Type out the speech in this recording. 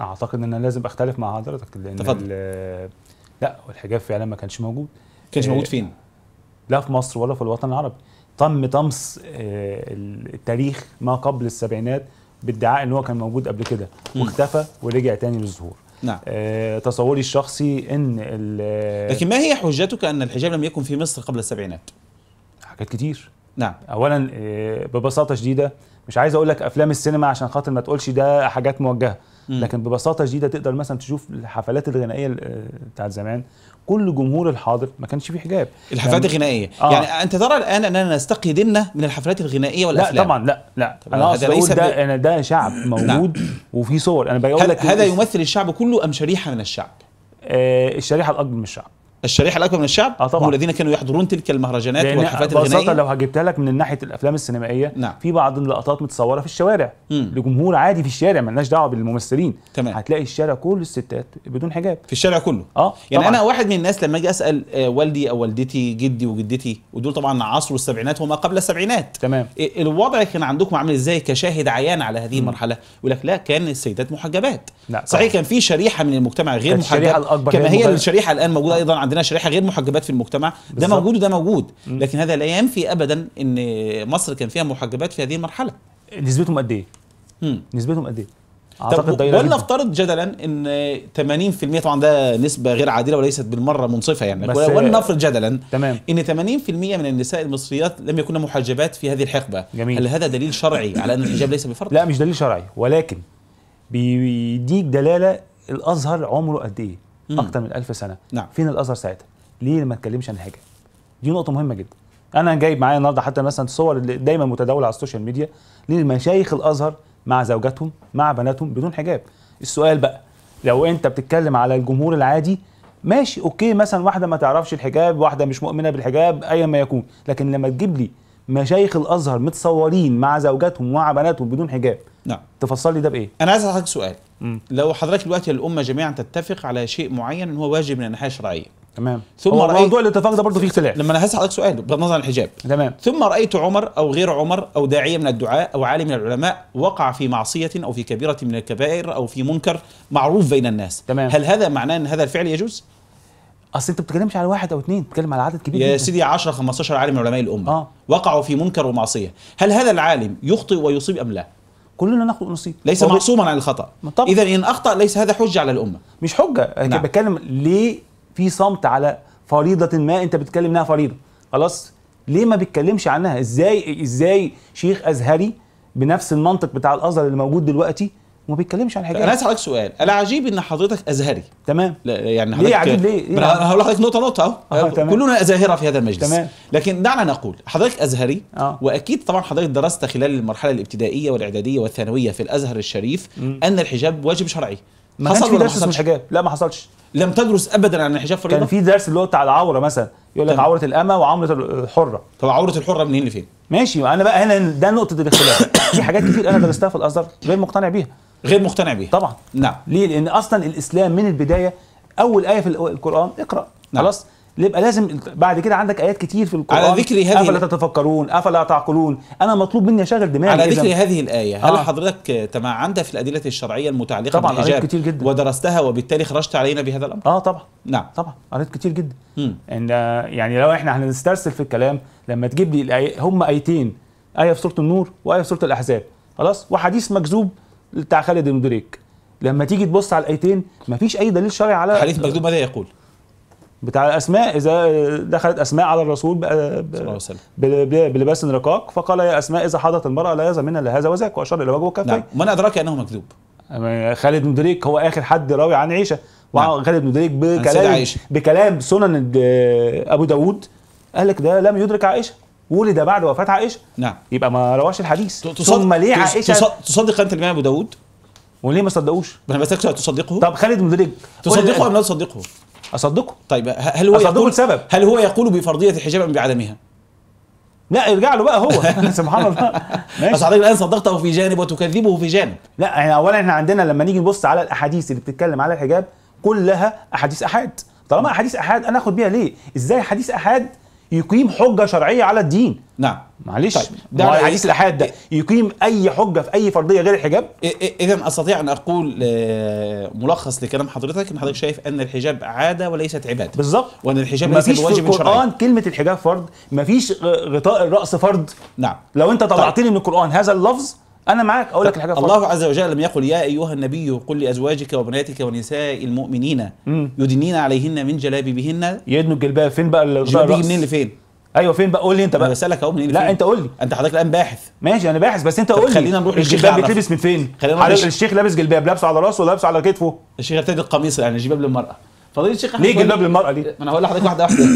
اعتقد ان انا لازم اختلف مع حضرتك لان تفضل لا الحجاب فعلا ما كانش موجود ما كانش موجود آه، فين؟ لا في مصر ولا في الوطن العربي تم طمس آه، التاريخ ما قبل السبعينات بادعاء ان هو كان موجود قبل كده واختفى ورجع تاني للظهور نعم آه تصوري الشخصي ان لكن ما هي حجتك ان الحجاب لم يكن في مصر قبل السبعينات؟ حاجات كتير نعم اولا آه ببساطه شديده مش عايز اقول لك افلام السينما عشان خاطر ما تقولش ده حاجات موجهه لكن ببساطه شديده تقدر مثلا تشوف الحفلات الغنائيه آه، بتاعه زمان كل جمهور الحاضر ما كانش فيه حجاب الحفلات يعني الغنائيه آه. يعني انت ترى الان اننا نستقي ديننا من الحفلات الغنائيه والافلام لا طبعا لا لا انا هذا ليس ده انا ده شعب نعم. موجود وفي صور انا بقول لك هذا يمثل الشعب كله ام شريحه من الشعب آه الشريحه الاكبر من الشعب الشريحه الاكبر من الشعب آه طبعا. هم الذين كانوا يحضرون تلك المهرجانات والحفلات الغنائيه ببساطه لو جبتها لك من ناحيه الافلام السينمائيه نعم. في بعض اللقطات متصوره في الشوارع مم. لجمهور عادي في الشارع مالناش دعوه بالممثلين تمام. هتلاقي الشارع كله الستات بدون حجاب في الشارع كله اه يعني طبعًا. انا واحد من الناس لما اجي اسال آه، والدي او والدتي جدي وجدتي ودول طبعا عصر السبعينات وما قبل السبعينات تمام إيه، الوضع كان عندكم عامل ازاي كشاهد عيان على هذه المرحله يقول لك لا كان السيدات محجبات لا صحيح كان في شريحه من المجتمع غير محجبه كما هي الشريحه الان موجوده ايضا عندنا شريحه غير محجبات في المجتمع بالزبط. ده موجود وده موجود لكن هذا لا ينفي ابدا ان مصر كان فيها محجبات في هذه المرحله نسبتهم قد ايه نسبتهم قد ايه اعتقد ولنفترض جدلا ان 80% طبعا ده نسبه غير عادله وليست بالمره منصفه يعني ولنفرض جدلا تمام. ان 80% من النساء المصريات لم يكن محجبات في هذه الحقبه جميل. هل هذا دليل شرعي على ان الحجاب ليس بفرض لا مش دليل شرعي ولكن بيديك دلاله الازهر عمره قد ايه اكتر من 1000 سنه نعم. فين الازهر ساعتها ليه ما اتكلمش عن حاجه دي نقطه مهمه جدا انا جايب معايا النهارده حتى مثلا صور اللي دايما متداوله على السوشيال ميديا لمشايخ الازهر مع زوجاتهم مع بناتهم بدون حجاب السؤال بقى لو انت بتتكلم على الجمهور العادي ماشي اوكي مثلا واحده ما تعرفش الحجاب واحده مش مؤمنه بالحجاب ايا ما يكون لكن لما تجيب لي مشايخ الازهر متصورين مع زوجاتهم ومع بناتهم بدون حجاب نعم تفصل لي ده بايه انا عايز اسالك سؤال مم. لو حضرتك دلوقتي الامه جميعا تتفق على شيء معين ان هو واجب من الناحيه الشرعيه تمام ثم هو رأيت موضوع الاتفاق ده برضه فيه اختلاف لما انا هسألك سؤال بغض النظر عن الحجاب تمام ثم رأيت عمر أو غير عمر أو داعية من الدعاء أو عالم من العلماء وقع في معصية أو في كبيرة من الكبائر أو في منكر معروف بين الناس تمام هل هذا معناه أن هذا الفعل يجوز؟ اصل انت بتتكلمش على واحد او اثنين بتتكلم على عدد كبير يا سيدي 10 15 عالم من علماء الامه آه. وقعوا في منكر ومعصيه هل هذا العالم يخطئ ويصيب ام لا كلنا ناخد نصيب ليس معصوما عن الخطا اذا ان اخطا ليس هذا حجه على الامه مش حجه انا نعم. بتكلم ليه في صمت على فريضه ما انت بتتكلم انها فريضه خلاص ليه ما بيتكلمش عنها ازاي ازاي شيخ ازهري بنفس المنطق بتاع الازهر اللي موجود دلوقتي وما بيتكلمش عن حجاب انا اسالك سؤال انا عجيب ان حضرتك ازهري تمام لا يعني حضرتك ليه عجيب ليه؟ إيه؟ هقول لحضرتك نقطه نقطه اهو كلنا ازاهره في هذا المجلس تمام لكن دعنا نقول حضرتك ازهري آه. واكيد طبعا حضرتك درست خلال المرحله الابتدائيه والاعداديه والثانويه في الازهر الشريف م. ان الحجاب واجب شرعي ما حصل في درس اسمه الحجاب لا ما حصلش لم تدرس ابدا عن الحجاب فريضه كان في درس اللي هو بتاع العوره مثلا يقول لك عوره الامه وعوره الحره طب عوره الحره منين لفين ماشي انا بقى هنا ده نقطه الاختلاف في حاجات كتير انا درستها في الازهر غير مقتنع بيها غير مقتنع بيها طبعا نعم ليه لان اصلا الاسلام من البدايه اول ايه في القران اقرا نعم. خلاص يبقى لازم بعد كده عندك ايات كتير في القران على ذكر هذه افلا تتفكرون افلا تعقلون انا مطلوب مني اشغل دماغي على ذكر هذه الايه هل آه. حضرتك تمعنت في الادله الشرعيه المتعلقه طبعا بالحجاب كتير جدا ودرستها وبالتالي خرجت علينا بهذا الامر اه طبعا نعم طبعا قريت كتير جدا ان آه، يعني لو احنا هنسترسل في الكلام لما تجيب لي الآية هم ايتين ايه في سوره النور وايه في سوره الاحزاب خلاص وحديث مكذوب بتاع خالد بن لما تيجي تبص على الايتين مفيش اي دليل شرعي على حديث مكذوب ماذا يقول بتاع اسماء اذا دخلت اسماء على الرسول بلباس رقاق فقال يا اسماء اذا حضرت المراه لا يزال منها لهذا وذاك واشار الى وجهه كفاية نعم من ادراك انه مكذوب خالد بن دريك هو اخر حد راوي عن نعم. عائشه وخالد خالد بن دريك بكلام بكلام سنن آه، ابو داود قال لك ده لم يدرك عائشه ولد بعد وفاه عائشه نعم يبقى ما رواش الحديث ثم ليه عائشه تصدق انت الامام ابو داود وليه ما صدقوش؟ ما انا بسالك تصدقه؟ طب خالد بن دريج تصدقه ام لا تصدقه؟ اصدقه طيب هل هو أصدقه يقول السبب هل هو يقول بفرضيه الحجاب ام بعدمها؟ لا ارجع له بقى هو سبحان الله بس حضرتك الان صدقته في جانب وتكذبه في جانب لا يعني اولا احنا عندنا لما نيجي نبص على الاحاديث اللي بتتكلم على الحجاب كلها احاديث احاد طالما احاديث احاد انا اخد بيها ليه؟ ازاي حديث احاد يقيم حجه شرعيه على الدين نعم معلش طيب. ده حديث الاحاد ده يقيم اي حجه في اي فرضيه غير الحجاب اذا استطيع ان اقول آه، ملخص لكلام حضرتك ان حضرتك شايف ان الحجاب عاده وليست عباده بالظبط وان الحجاب ليس واجب شرعي القران كلمه الحجاب فرض مفيش غطاء الراس فرض نعم لو انت طيب. طلعتني طيب. من القران هذا اللفظ انا معاك اقول لك الحاجه فضل. الله عز وجل لم يقل يا ايها النبي قل لازواجك وبناتك ونساء المؤمنين يدنين عليهن من جلابيبهن يدنوا الجلباب فين بقى الجلباب منين لفين ايوه فين بقى قول لي انت بقى بسالك اهو منين لا انت قول لي انت حضرتك الان باحث ماشي انا باحث بس انت قول لي خلينا نروح الجلباب بيتلبس من فين خلينا نروح الشيخ لابس جلباب لابسه على راسه ولا لابسه على كتفه الشيخ ارتدي القميص يعني جلباب للمراه فضيله الشيخ ليه جلباب للمراه ليه انا هقول لحضرتك واحده واحده